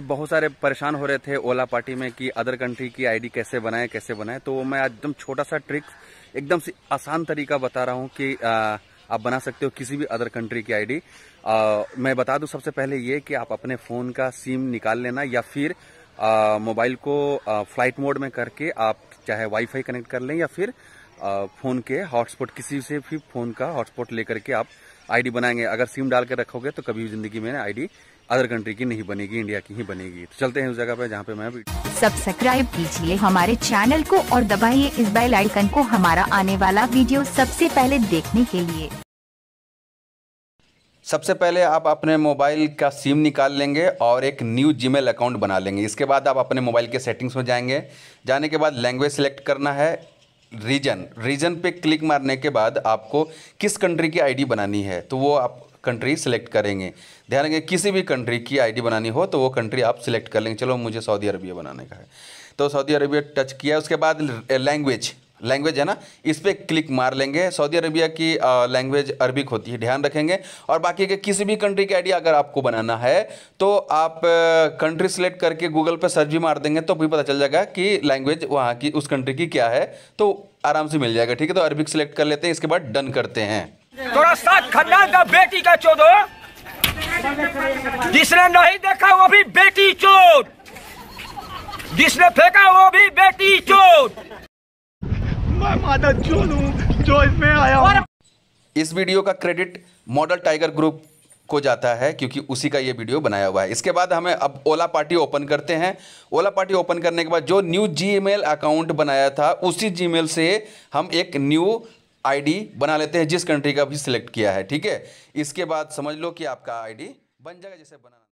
बहुत सारे परेशान हो रहे थे ओला पार्टी में कि अदर कंट्री की आईडी कैसे बनाए कैसे बनाए तो मैं आज एकदम छोटा सा ट्रिक एकदम से आसान तरीका बता रहा हूँ कि आ, आप बना सकते हो किसी भी अदर कंट्री की आईडी मैं बता दूं सबसे पहले ये कि आप अपने फ़ोन का सिम निकाल लेना या फिर मोबाइल को फ्लाइट मोड में करके आप चाहे वाईफाई कनेक्ट कर लें या फिर फ़ोन के हॉटस्पॉट किसी से भी फ़ोन का हॉटस्पॉट लेकर के आप आईडी बनाएंगे अगर सिम डाल के रखोगे तो कभी भी ज़िंदगी में आईडी अदर कंट्री की नहीं बनेगी इंडिया की ही बनेगी तो चलते हैं उस जगह पे जहाँ पे मैं सब्सक्राइब कीजिए हमारे चैनल को और दबाइए इस बेल आइकन को हमारा आने वाला वीडियो सबसे पहले देखने के लिए सबसे पहले आप अपने मोबाइल का सिम निकाल लेंगे और एक न्यू जीमेल अकाउंट बना लेंगे इसके बाद आप अपने मोबाइल के सेटिंग्स में जाएंगे जाने के बाद लैंग्वेज सेलेक्ट करना है रीजन रीजन पे क्लिक मारने के बाद आपको किस कंट्री की आईडी बनानी है तो वो आप कंट्री सेलेक्ट करेंगे ध्यान रखें किसी भी कंट्री की आईडी बनानी हो तो वो कंट्री आप सिलेक्ट कर लेंगे चलो मुझे सऊदी अरबिया बनाने का है तो सऊदी अरबिया टच किया उसके बाद लैंग्वेज लैंग्वेज है ना इस पर क्लिक मार लेंगे सऊदी अरबिया की लैंग्वेज अरबिक होती है ध्यान रखेंगे और बाकी के किसी भी कंट्री की आईडी अगर आपको बनाना है तो आप कंट्री सेलेक्ट करके गूगल पर सर्च भी मार देंगे तो भी पता चल जाएगा कि लैंग्वेज वहाँ की उस कंट्री की क्या है तो आराम से मिल जाएगा ठीक है तो अरबिक सेलेक्ट कर लेते हैं इसके बाद डन करते हैं तोरा साथ खन्ना का बेटी का चोदो जिसने नहीं देखा वो भी बेटी चोर जिसने फेंका वो भी बेटी चोर मैं माता चोद हूँ जो इसमें आया इस वीडियो का क्रेडिट मॉडल टाइगर ग्रुप को जाता है क्योंकि उसी का ये वीडियो बनाया हुआ है इसके बाद हमें अब ओला पार्टी ओपन करते हैं ओला पार्टी ओपन करने के बाद जो न्यू जीमेल अकाउंट बनाया था उसी जीमेल से हम एक न्यू आईडी बना लेते हैं जिस कंट्री का भी सिलेक्ट किया है ठीक है इसके बाद समझ लो कि आपका आईडी बन जाएगा जैसे बना